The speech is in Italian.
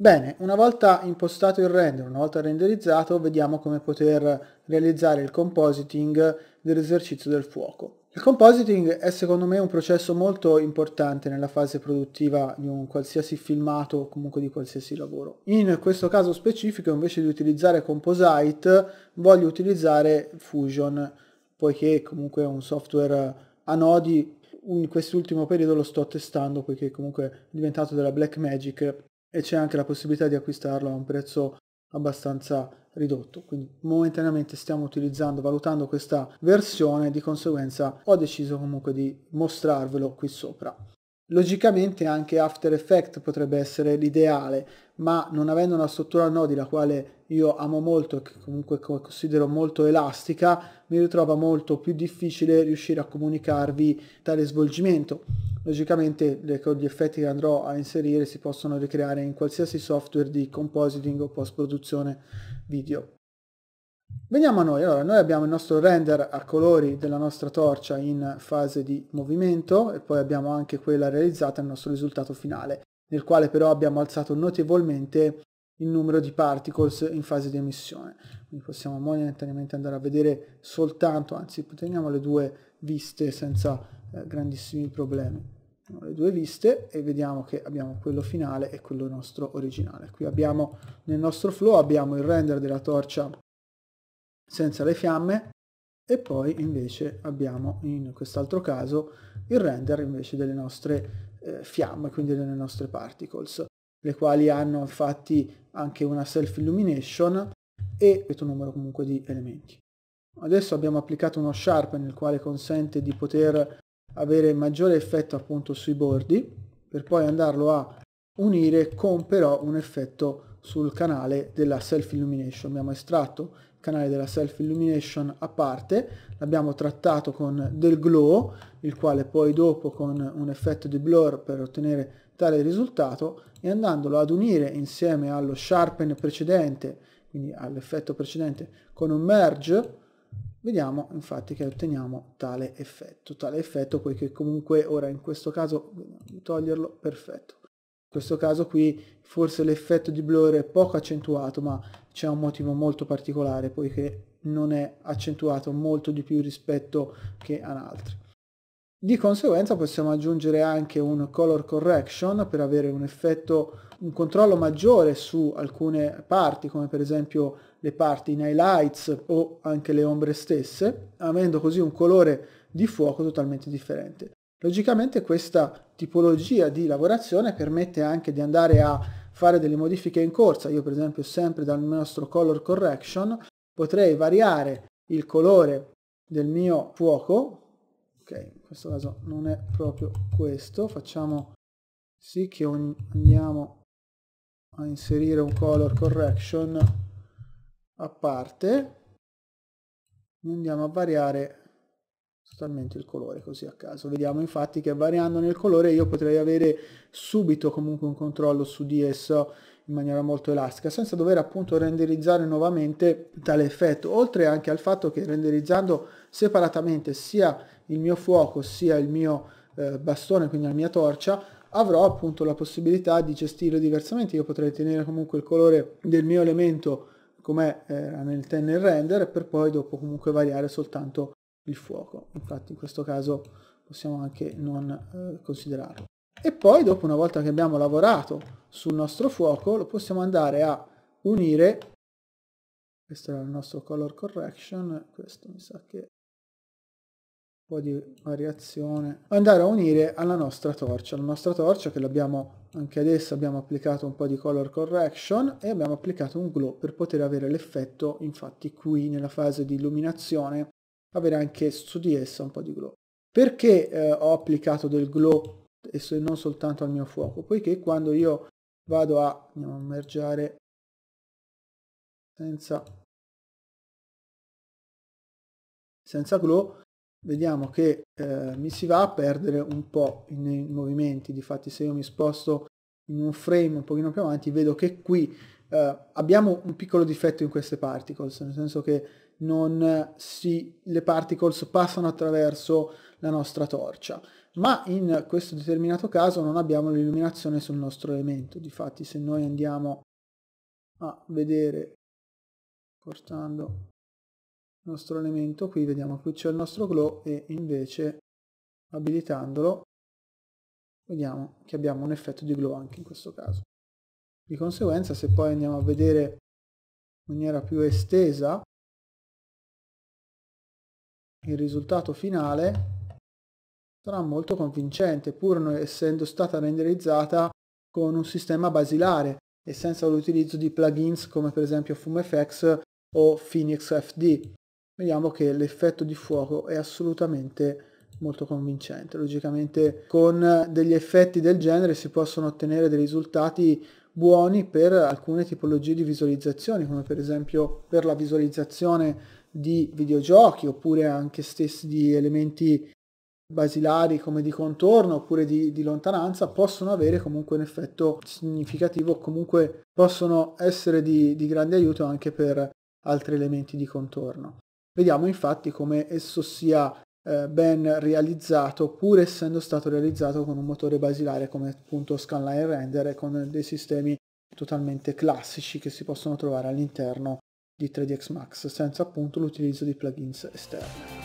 Bene, una volta impostato il render, una volta renderizzato, vediamo come poter realizzare il compositing dell'esercizio del fuoco. Il compositing è secondo me un processo molto importante nella fase produttiva di un qualsiasi filmato o comunque di qualsiasi lavoro. In questo caso specifico invece di utilizzare Composite voglio utilizzare Fusion poiché comunque è un software a nodi in quest'ultimo periodo lo sto testando poiché comunque è diventato della Blackmagic e c'è anche la possibilità di acquistarlo a un prezzo abbastanza ridotto quindi momentaneamente stiamo utilizzando valutando questa versione di conseguenza ho deciso comunque di mostrarvelo qui sopra logicamente anche After effect potrebbe essere l'ideale ma non avendo una struttura nodi la quale io amo molto e che comunque considero molto elastica mi ritrova molto più difficile riuscire a comunicarvi tale svolgimento Logicamente gli effetti che andrò a inserire si possono ricreare in qualsiasi software di compositing o post-produzione video. Veniamo a noi, allora noi abbiamo il nostro render a colori della nostra torcia in fase di movimento e poi abbiamo anche quella realizzata nel nostro risultato finale, nel quale però abbiamo alzato notevolmente il numero di particles in fase di emissione. Quindi possiamo momentaneamente andare a vedere soltanto, anzi teniamo le due viste senza eh, grandissimi problemi le due viste e vediamo che abbiamo quello finale e quello nostro originale. Qui abbiamo nel nostro flow abbiamo il render della torcia senza le fiamme e poi invece abbiamo in quest'altro caso il render invece delle nostre eh, fiamme, quindi delle nostre particles, le quali hanno infatti anche una self illumination e questo numero comunque di elementi. Adesso abbiamo applicato uno sharp nel quale consente di poter avere maggiore effetto appunto sui bordi per poi andarlo a unire con però un effetto sul canale della self illumination abbiamo estratto il canale della self illumination a parte l'abbiamo trattato con del glow il quale poi dopo con un effetto di blur per ottenere tale risultato e andandolo ad unire insieme allo sharpen precedente quindi all'effetto precedente con un merge Vediamo infatti che otteniamo tale effetto, tale effetto poiché comunque ora in questo caso toglierlo, perfetto. In questo caso qui forse l'effetto di blur è poco accentuato ma c'è un motivo molto particolare poiché non è accentuato molto di più rispetto che ad altri. Di conseguenza possiamo aggiungere anche un color correction per avere un effetto, un controllo maggiore su alcune parti come per esempio le parti in highlights o anche le ombre stesse, avendo così un colore di fuoco totalmente differente. Logicamente questa tipologia di lavorazione permette anche di andare a fare delle modifiche in corsa, io per esempio sempre dal nostro color correction potrei variare il colore del mio fuoco ok in questo caso non è proprio questo facciamo sì che andiamo a inserire un color correction a parte e andiamo a variare totalmente il colore così a caso vediamo infatti che variando nel colore io potrei avere subito comunque un controllo su di esso in maniera molto elastica senza dover appunto renderizzare nuovamente tale effetto oltre anche al fatto che renderizzando separatamente sia il mio fuoco sia il mio eh, bastone quindi la mia torcia avrò appunto la possibilità di gestirlo diversamente io potrei tenere comunque il colore del mio elemento come era eh, nel, nel render per poi dopo comunque variare soltanto il fuoco infatti in questo caso possiamo anche non eh, considerarlo e poi dopo una volta che abbiamo lavorato sul nostro fuoco lo possiamo andare a unire questo era il nostro color correction questo mi sa che un po' di variazione andare a unire alla nostra torcia la nostra torcia che l'abbiamo anche adesso abbiamo applicato un po' di color correction e abbiamo applicato un glow per poter avere l'effetto infatti qui nella fase di illuminazione avere anche su di essa un po' di glow perché eh, ho applicato del glow e se non soltanto al mio fuoco, poiché quando io vado a, andiamo a mergiare senza, senza glow, vediamo che eh, mi si va a perdere un po' nei movimenti, difatti se io mi sposto in un frame un pochino più avanti vedo che qui eh, abbiamo un piccolo difetto in queste particles, nel senso che non si, le particles passano attraverso la nostra torcia ma in questo determinato caso non abbiamo l'illuminazione sul nostro elemento difatti se noi andiamo a vedere portando il nostro elemento qui vediamo qui c'è il nostro glow e invece abilitandolo vediamo che abbiamo un effetto di glow anche in questo caso di conseguenza se poi andiamo a vedere in maniera più estesa il risultato finale sarà molto convincente, pur non essendo stata renderizzata con un sistema basilare e senza l'utilizzo di plugins come per esempio FumeFX o Phoenix FD. Vediamo che l'effetto di fuoco è assolutamente molto convincente. Logicamente con degli effetti del genere si possono ottenere dei risultati buoni per alcune tipologie di visualizzazioni, come per esempio per la visualizzazione di videogiochi oppure anche stessi di elementi basilari come di contorno oppure di, di, lontananza possono avere comunque un effetto significativo comunque possono essere di, di grande aiuto anche per altri elementi di contorno. Vediamo infatti come esso sia eh, ben realizzato pur essendo stato realizzato con un motore basilare come appunto Scanline Render e con dei sistemi totalmente classici che si possono trovare all'interno di 3ds Max senza appunto l'utilizzo di plugins esterni.